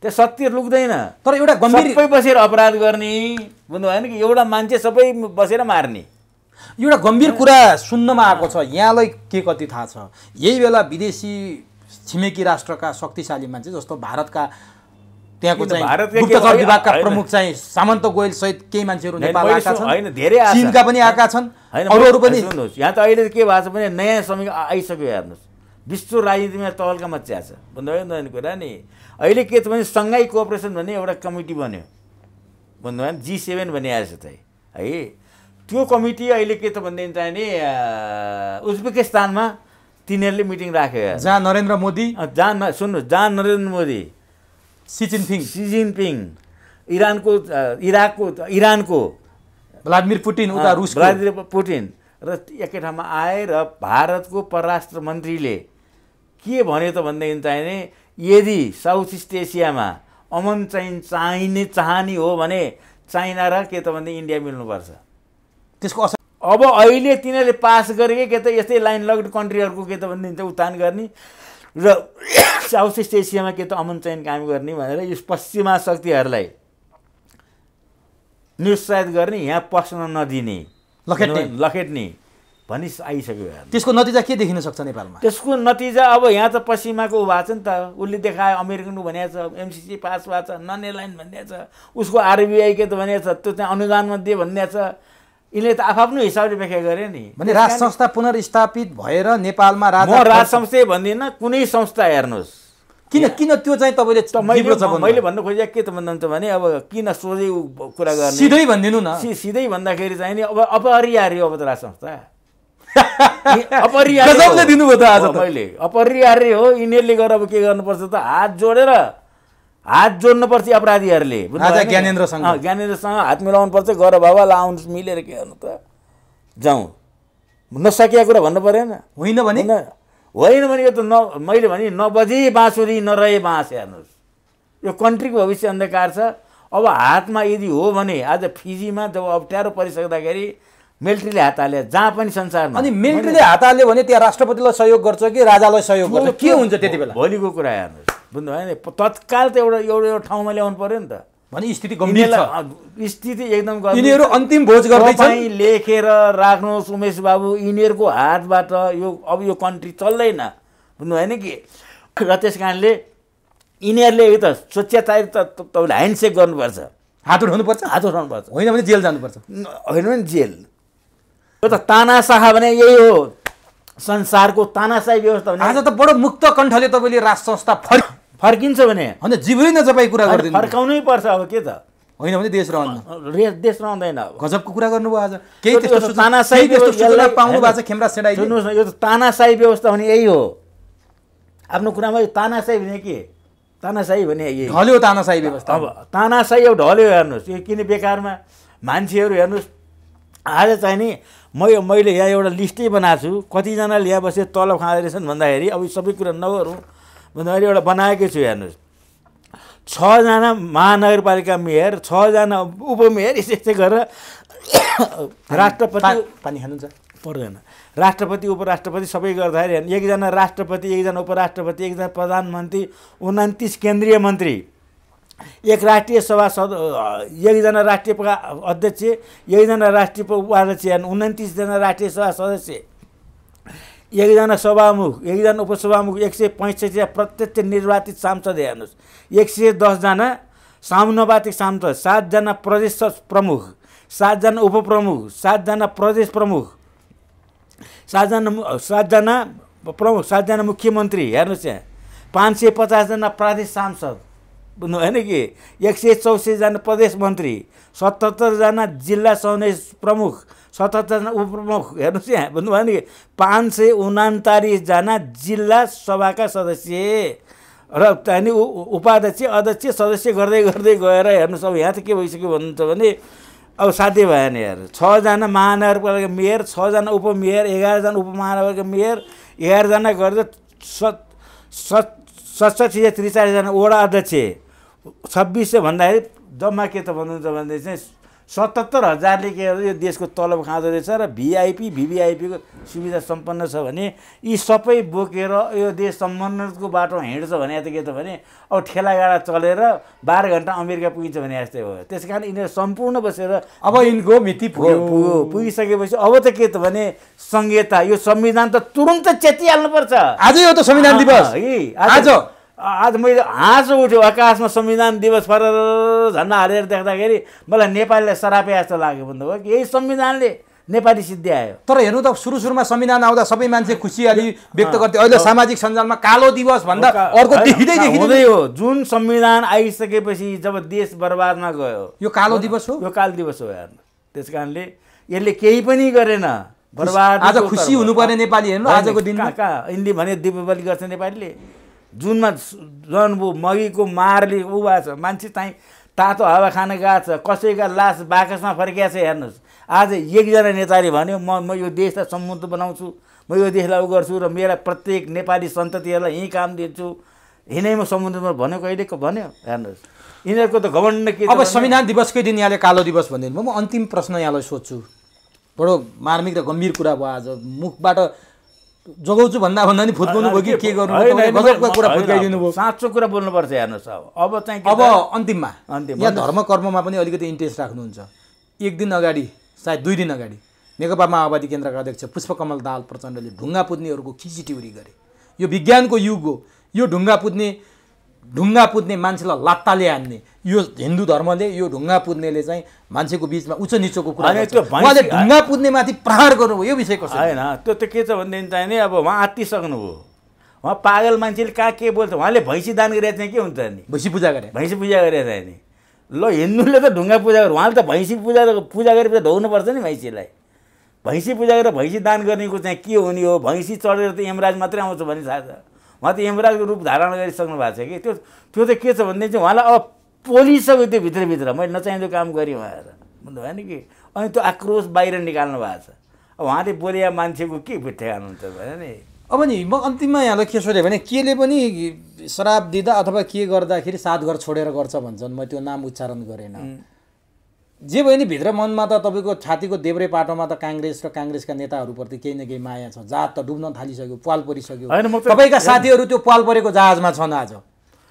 [SPEAKER 2] त्यो सत्य लुक्दैन तर एउटा गम्भीर सबै बसेर अपराध गर्ने बुझ्नुभयो नि कि एउटा मान्छे सबै बसेर मार्ने एउटा गम्भीर
[SPEAKER 1] कुरा सुन्नमा आएको छ यहाँलाई के कति थाहा छ यही बेला विदेशी छिमेकी राष्ट्रका शक्तिशाली मान्छे जस्तो भारतका
[SPEAKER 2] त्यहाँको गुप्तचर विभागका प्रमुख चाहिँ सामन्त गोयल सहित केही मान्छेहरू नेपाल आएका छन् धेरै चिनका पनि
[SPEAKER 1] आएका छन् अरूहरू पनि
[SPEAKER 2] यहाँ त अहिले के भएको छ भने नयाँ समय आइसक्यो हेर्नुहोस् विश्व राजनीतिमा तहलका मच्या छ भन्नुभयो नि कुरा नि अहिले के छ भने सँगै कोअपरेसन भन्ने एउटा कमिटी बन्यो भन्नुभयो भने जी सेभेन भन्ने आएछ चाहिँ है त्यो कमिटी अहिले के त भनेदेखि चाहिँ नि उज्बेकिस्तानमा तिनीहरूले मिटिङ राख्यो जहाँ नरेन्द्र मोदी जहाँ सुन्नुहोस् जहाँ नरेन्द्र मोदी सिजिनपिङ सिजिनपिङ इरानको इराकको इरानको भ्लादिमिर पुटिन उता रुस भ्लादिमिर पुटिन र एकै ठाउँमा आएर भारतको परराष्ट्र मन्त्रीले के भन्यो त भनेदेखि चाहिँ यदि साउथ इस्ट एसियामा अमन चाहिँ चाहिने चाहने हो भने चाइना र के त भन्दा इन्डिया मिल्नुपर्छ त्यसको असर अब अहिले तिनीहरूले पास गरेकै के त यस्तै लाइन लग्ड कन्ट्रीहरूको के त भनिदिन्छ उत्थान गर्ने र साउथ इस्ट एसियामा के त अमन चयन काम गर्ने भनेर यो पश्चिमा शक्तिहरूलाई निरुत्साहित गर्ने यहाँ पस्न नदिने लखेट्ने लखेट्ने भनी आइसक्यो
[SPEAKER 1] त्यसको नतिजा के देखिन सक्छ नेपालमा
[SPEAKER 2] त्यसको नतिजा अब यहाँ त पश्चिमाको भएको छ नि त उसले देखायो अमेरिकनको भनिएको छ एमसिसी पास भएको छ नन एयरलाइन भनिएको छ उसको आरबिआई के त भनिएको छ त्यो चाहिँ अनुदानमा दिए भनिएको छ यिनले त आफ्नो हिसाबले व्याख्या गरे नि भने राज
[SPEAKER 1] संस्था पुनर्स्थापित भएर नेपालमा राज राज
[SPEAKER 2] संस्थै भन्दिनँ कुनै संस्था हेर्नुहोस् किन किन त्यो चाहिँ तपाईँले मैले भन्नु खोजेको के त भन्नुहुन्छ भने अब किन सोझै कुरा गर्ने सिधै भनिदिनु न सिधै भन्दाखेरि चाहिँ नि अब अपरिहार्य अब त राज संस्था अपरिहार्य दिनुभयो त आज मैले अपरिहार्य हो यिनीहरूले गरेर अब के गर्नुपर्छ त हात जोडेर हात जोड्नुपर्छ अपराधीहरूले ज्ञानेन्द्रसँग ज्ञानेन्द्रसँग हात मिलाउनु पर्छ गर बाबा आउनुहोस् मिलेर के गर्नु त जाउँ नसकिया कुरा भन्नु परेन होइन भने होइन भने यो त न मैले भने नबजे बाँसुरी नरहे बाँस हेर्नुहोस् यो कन्ट्रीको भविष्य अन्धकार छ अब हातमा यदि हो भने आज फिजीमा जब अप्ठ्यारो परिसक्दाखेरि मिलिट्रीले हात हाल्यो जहाँ पनि संसारमा अनि मिलिट्रीले हात
[SPEAKER 1] हाल्यो भने त्यहाँ राष्ट्रपतिलाई सहयोग गर्छ कि राजालाई सहयोग गर्छ के हुन्छ त्यति बेला भोलिको
[SPEAKER 2] कुरा हेर्नुहोस् बुझ्नु भयो नि तत्काल त एउटा एउटा ठाउँमा ल्याउनु पऱ्यो नि त भने स्थिति गम्भीर स्थिति एकदम यिनीहरू अन्तिम भोज तपाईँ लेखेर राख्नुहोस् उमेश बाबु यिनीहरूको हातबाट यो अब यो कन्ट्री चल्दैन बुझ्नु नि कि र त्यस कारणले यिनीहरूले यो त स्वच्छता त तपाईँले ह्यान्डसेक गर्नुपर्छ हात उठाउनुपर्छ हात उठाउनुपर्छ होइन भने जेल जानुपर्छ होइन भने जेल यो त तानासाह
[SPEAKER 1] भने यही हो संसारको तानासाही व्यवस्था आज त बडो मुक्त कण्ठले तपाईँले राष्ट्र संस्था फर्क फर्किन्छ भने अन्त जिब्रै नजपाई कुरा गर्दैन फर्काउनै पर्छ अब के त होइन भने
[SPEAKER 2] देश रहन्न देश रहँदैन गजबको कुरा गर्नुभयो आज केही त्यस्तो तानासाई पाउनु भएको छ खेमरा सेडाई सुन्नुहोस् न यो त तानासाई व्यवस्था भने यही हो आफ्नो कुरामा यो तानासाई भने के तानासाई भने यही ढल्यो तानासाई व्यवस्था अब तानासाई अब ढल्यो हेर्नुहोस् यो किन बेकारमा मान्छेहरू हेर्नुहोस् आज चाहिँ नि म यो मैले यहाँ एउटा लिस्टै बनाएको छु कतिजनाले यहाँ बसेर तलब खाँदो रहेछन् भन्दाखेरि अब सबै कुरा नगरौँ भन्दा एउटा बनाएकै छु हेर्नुहोस् छजना महानगरपालिका मेयर छजना उपमेयर यस्तै यस्तै गरेर राष्ट्रपति पानी खानु पर्दैन राष्ट्रपति उपराष्ट्रपति सबै गर्दाखेरि एकजना राष्ट्रपति एकजना उपराष्ट्रपति एकजना प्रधानमन्त्री उन्तिस केन्द्रीय मन्त्री एक राष्ट्रिय सभा सद एकजना राष्ट्रिय अध्यक्ष एकजना राष्ट्रिय उपाध्यक्ष उन्तिसजना राष्ट्रिय सभा सदस्य एकजना सभामुख एकजना उपसभामुख एक सय पैँसठी प्रत्यक्ष निर्वाचित सांसद हेर्नुहोस् एक सय दसजना सामुनवातिक सांसद सातजना प्रदेश प्रमुख सातजना उपप्रमुख सातजना प्रदेश प्रमुख सातजना सातजना प्रमुख सातजना मुख्यमन्त्री हेर्नुहोस् यहाँ पाँच सय पचासजना प्रदेश सांसद बुझ्नु होइन कि एक सय चौसठीजना प्रदेश मन्त्री सतहत्तरजना जिल्ला सौने प्रमुख सतहत्तरजना उपप्रमुख हेर्नुहोस् यहाँ भन्नुभयो नि पाँच सय उनातालिसजना जिल्ला सभाका सदस्य र त्यहाँदेखि उपाध्यक्ष अध्यक्ष सदस्य गर्दै गर्दै गएर हेर्नुहोस् अब यहाँ त के भइसक्यो भन्नुहुन्छ भने अब साथी भएन हेर छजना महानगरपालिका मेयर छजना उपमेयर एघारजना उपमहानगरपालिका मेयर एघारजना गर्दा सत सत या त्रिचालिसजना वडा अध्यक्ष छब्बिस भन्दाखेरि जम्मा के त भन्नुहुन्छ भनेदेखि चाहिँ सतहत्तर हजारले के यो देशको तलब खाँदो रहेछ र भिआइपी भिभिआइपीको सुविधा सम्पन्न छ भने यी सबै बोकेर यो देश सम्बन्धको बाटो हिँड्छ भने त के त भने अब ठेलागाडा चलेर बाह्र घन्टा अमेरिका पुगिन्छ भने जस्तै हो त्यस कारण यिनीहरू सम्पूर्ण बसेर अब यिनको मिति पुग्यो पुगिसकेपछि अब त के त भने संहिता यो संविधान त तुरुन्त चेतिहाल्नुपर्छ आज यो त संविधान दिवस आज आज मैले हाँसो उठ्यो आकाशमा संविधान दिवस फरर झन्डा हालेर देख्दाखेरि मलाई नेपालीलाई सरापे जस्तो लाग्यो भन्नुभयो कि यही संविधानले नेपाली सिद्धि आयो तर हेर्नु त
[SPEAKER 1] सुरु सुरुमा संविधान आउँदा सबै मान्छे खुसियाली व्यक्त गर्थ्यो अहिले सामाजिक सञ्जालमा कालो दिवस भन्दा अर्को देखिँदै देखिँदै हो
[SPEAKER 2] जुन संविधान आइसकेपछि जब देश बर्बादमा गयो यो कालो दिवस हो यो कालो दिवस हो हेर्नु त्यस कारणले यसले केही पनि गरेन बर्बाद आज खुसी हुनुपर्ने नेपाली हेर्नु आजको दिनमा हिन्दी भने दीपावली गर्छ नेपालीले जुनमा जन्मभयो मगीको मारले ऊ भएको छ मान्छे चाहिँ तातो हावा खान गएको छ कसैका लास बाकसमा फर्किया छ हेर्नुहोस् आज एकजना नेताले भन्यो म म यो देशलाई समृद्ध बनाउँछु म यो देशलाई उ गर्छु र मेरा प्रत्येक नेपाली सन्ततिहरूलाई यहीँ काम दिन्छु हिँडै म समुद्रमा भन्यो कहिले भन्यो हेर्नुहोस् यिनीहरूको त घमण्ड के अब संविधान
[SPEAKER 1] दिवसकै दिन यहाँले कालो दिवस भनिदिनु भयो म अन्तिम प्रश्न यहाँलाई सोध्छु बडो मार्मिक र गम्भीर कुरा भयो आज मुखबाट जोगाउँछु भन्दा भन्दा नि फुत्काउनु भयो कि के गर्नु
[SPEAKER 2] भयो साँचो कुरा बोल्नुपर्छ हेर्नुहोस् अब अब चाहिँ अब
[SPEAKER 1] अन्तिममा अन्तिम यहाँ धर्म कर्ममा पनि अलिकति इन्ट्रेस्ट राख्नुहुन्छ एक दिन अगाडि सायद दुई दिन अगाडि नेकपा माओवादी केन्द्रका अध्यक्ष पुष्पकमल दाल प्रचण्डले ढुङ्गा पुज्नेहरूको खिचिटिउरी गरे यो विज्ञानको युग हो यो ढुङ्गा पुत्ने ढुङ्गा पुज्ने मान्छेलाई लात्ताले हान्ने यो हिन्दू धर्मले यो ढुङ्गा पुज्नेले
[SPEAKER 2] चाहिँ मान्छेको बिचमा उच्च निचोको कुरा उहाँले ढुङ्गा पुज्नेमाथि प्रहार गर्नुभयो यो विषय कसरी होइन त्यो त के छ भनेदेखि चाहिँ नि अब उहाँ आत्तिसक्नुभयो उहाँ पागल मान्छेले कहाँ के बोल्छ उहाँले भैँसी दान गरेर चाहिँ के हुन्छ नि भैँसी पूजा गरे भैँसी पूजा गरेर चाहिँ नि ल हिन्दूले त ढुङ्गा पूजा गर्यो उहाँले त भैँसी पूजा पूजा गरेर धोउनुपर्छ नि भैँसीलाई भैँसी पूजा गरेर भैँसी दान गर्नेको चाहिँ के हुने हो भैँसी चढेर त यमराज मात्रै आउँछ भन्ने थाहा छ उहाँ त यमराजको रूप धारण गरिसक्नु भएको छ कि त्यो त्यो त के छ भनेदेखि चाहिँ उहाँलाई अब पोलिसक्यो त्यो भित्रभित्र मैले नचाहिँदो काम गरेँ उहाँहरू बुझ्नुभयो नि कि अनि त्यो आक्रोश बाहिर निकाल्नु भएको छ अब उहाँले बोले मान्छेको के बिठ्या हाल्नुहुन्छ भने नि अब नि म अन्तिममा यहाँलाई के सोध्यो भने केले पनि
[SPEAKER 1] श्राप दिँदा अथवा के गर्दाखेरि सात घर छोडेर गर्छ भन्छन् म त्यो नाम उच्चारण गरेन जे भयो नि भित्र मनमा त तपाईँको छातीको देब्रे पाटोमा त काङ्ग्रेस र काङ्ग्रेसका नेताहरूप्रति केही न केही माया छ जात त डुब्न थालिसक्यो पाल परिसक्यो तपाईँका साथीहरू त्यो पाल परेको जहाजमा छन् आज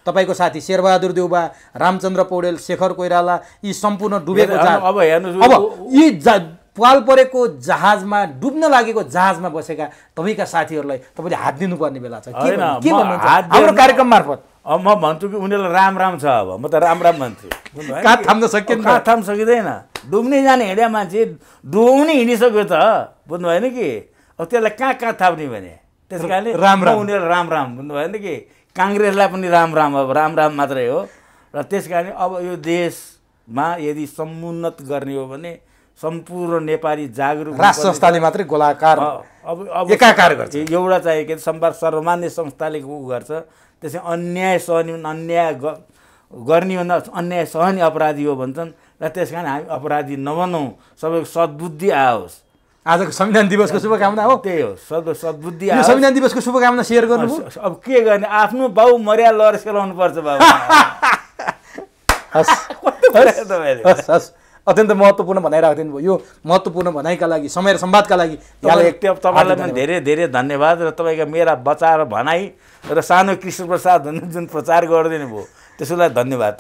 [SPEAKER 1] तपाईँको साथी शेरबहादुर देउबा रामचन्द्र पौडेल शेखर कोइराला यी सम्पूर्ण डुबेको जहाज अब अब यी जा पाल परेको जहाजमा डुब्न लागेको जहाजमा बसेका तपाईँका साथीहरूलाई तपाईँले हात दिनुपर्ने बेला छ के हाम्रो कार्यक्रम
[SPEAKER 2] मार्फत अब म भन्छु कि उनीहरूलाई राम राम छ अब म त राम राम भन्छु काठ थाम्न सकिँदैन काठ थाम्न सकिँदैन डुब्ने जाने हिँड्या मान्छे डुबाउने हिँडिसक्यो त बुझ्नु भएन कि अब त्यसलाई कहाँ कहाँ थाप्ने भने त्यस कारणले राम राम उनीहरू राम राम बुझ्नु भएन कि काङ्ग्रेसलाई पनि राम राम अब राम राम मात्रै हो र त्यस कारणले अब यो देशमा यदि समुन्नत गर्ने हो भने सम्पूर्ण नेपाली जागरुक राष्ट्र संस्थाले मात्रै गोलाकार अब अब एकाकार एउटा चाहिँ के सम्वाद सर्वमान्य संस्थाले ऊ गर्छ त्यसै अन्याय सहने अन्याय गर्ने भन्दा अन्याय सहने अपराधी हो भन्छन् र त्यस कारण हामी अपराधी नबनौँ सबैको सद्बुद्धि आओस् आजको संविधान दिवसको शुभकामना हो त्यही हो सद सद्बुद्धि संविधान दिवसको शुभकामना सेयर गर्नु अब के गर्ने आफ्नो बाउ मर्या लहर सेलाउनु पर्छ बाबु हस्
[SPEAKER 1] हस् अत्यन्त महत्त्वपूर्ण भनाइरहेको भयो यो महत्त्वपूर्ण भनाइका लागि समय र सम्वादका लागि
[SPEAKER 2] तपाईँलाई धेरै धेरै धन्यवाद र तपाईँको मेरा र भनाइ र सानो कृष्ण प्रसाद जुन प्रचार गरिदिनु भयो त्यसोलाई धन्यवाद